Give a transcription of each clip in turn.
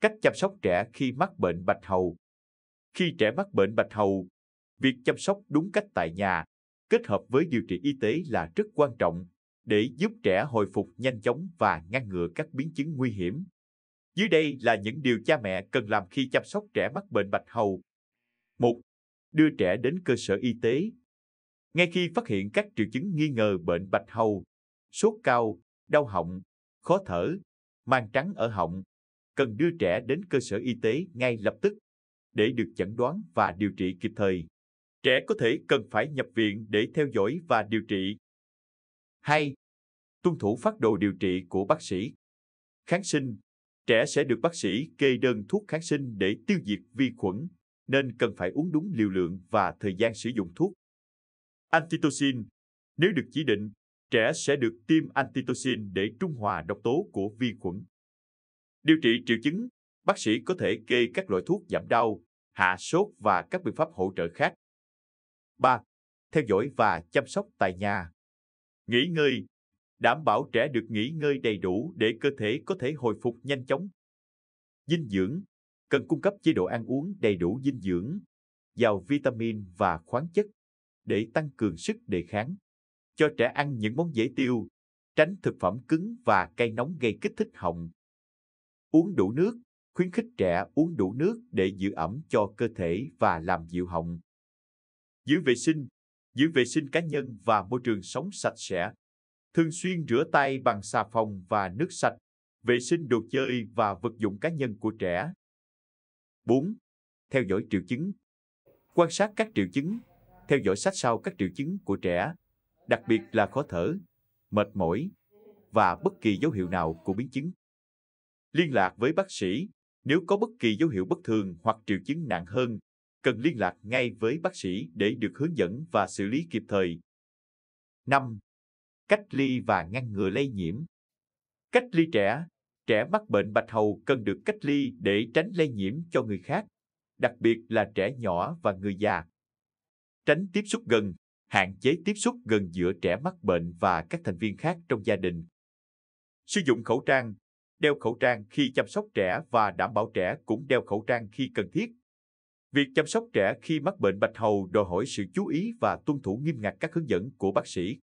Cách chăm sóc trẻ khi mắc bệnh bạch hầu. Khi trẻ mắc bệnh bạch hầu, việc chăm sóc đúng cách tại nhà kết hợp với điều trị y tế là rất quan trọng để giúp trẻ hồi phục nhanh chóng và ngăn ngừa các biến chứng nguy hiểm. Dưới đây là những điều cha mẹ cần làm khi chăm sóc trẻ mắc bệnh bạch hầu. một Đưa trẻ đến cơ sở y tế. Ngay khi phát hiện các triệu chứng nghi ngờ bệnh bạch hầu, sốt cao, đau họng, khó thở, mang trắng ở họng, cần đưa trẻ đến cơ sở y tế ngay lập tức để được chẩn đoán và điều trị kịp thời. Trẻ có thể cần phải nhập viện để theo dõi và điều trị. 2. Tuân thủ phát đồ điều trị của bác sĩ. Kháng sinh Trẻ sẽ được bác sĩ kê đơn thuốc kháng sinh để tiêu diệt vi khuẩn, nên cần phải uống đúng liều lượng và thời gian sử dụng thuốc. Antitocin Nếu được chỉ định, trẻ sẽ được tiêm antitocin để trung hòa độc tố của vi khuẩn. Điều trị triệu chứng, bác sĩ có thể kê các loại thuốc giảm đau, hạ sốt và các biện pháp hỗ trợ khác. 3. Theo dõi và chăm sóc tại nhà. Nghỉ ngơi. Đảm bảo trẻ được nghỉ ngơi đầy đủ để cơ thể có thể hồi phục nhanh chóng. Dinh dưỡng. Cần cung cấp chế độ ăn uống đầy đủ dinh dưỡng, giàu vitamin và khoáng chất để tăng cường sức đề kháng. Cho trẻ ăn những món dễ tiêu, tránh thực phẩm cứng và cay nóng gây kích thích họng Uống đủ nước, khuyến khích trẻ uống đủ nước để giữ ẩm cho cơ thể và làm dịu họng. Giữ vệ sinh, giữ vệ sinh cá nhân và môi trường sống sạch sẽ. Thường xuyên rửa tay bằng xà phòng và nước sạch, vệ sinh đồ chơi và vật dụng cá nhân của trẻ. 4. Theo dõi triệu chứng. Quan sát các triệu chứng, theo dõi sát sao các triệu chứng của trẻ, đặc biệt là khó thở, mệt mỏi và bất kỳ dấu hiệu nào của biến chứng liên lạc với bác sĩ. Nếu có bất kỳ dấu hiệu bất thường hoặc triệu chứng nặng hơn, cần liên lạc ngay với bác sĩ để được hướng dẫn và xử lý kịp thời. 5. Cách ly và ngăn ngừa lây nhiễm. Cách ly trẻ, trẻ mắc bệnh bạch hầu cần được cách ly để tránh lây nhiễm cho người khác, đặc biệt là trẻ nhỏ và người già. Tránh tiếp xúc gần, hạn chế tiếp xúc gần giữa trẻ mắc bệnh và các thành viên khác trong gia đình. Sử dụng khẩu trang, đeo khẩu trang khi chăm sóc trẻ và đảm bảo trẻ cũng đeo khẩu trang khi cần thiết. Việc chăm sóc trẻ khi mắc bệnh bạch hầu đòi hỏi sự chú ý và tuân thủ nghiêm ngặt các hướng dẫn của bác sĩ.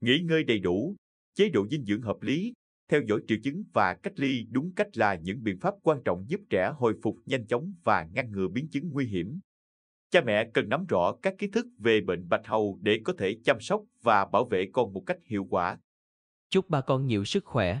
Nghỉ ngơi đầy đủ, chế độ dinh dưỡng hợp lý, theo dõi triệu chứng và cách ly đúng cách là những biện pháp quan trọng giúp trẻ hồi phục nhanh chóng và ngăn ngừa biến chứng nguy hiểm. Cha mẹ cần nắm rõ các kiến thức về bệnh bạch hầu để có thể chăm sóc và bảo vệ con một cách hiệu quả. Chúc ba con nhiều sức khỏe.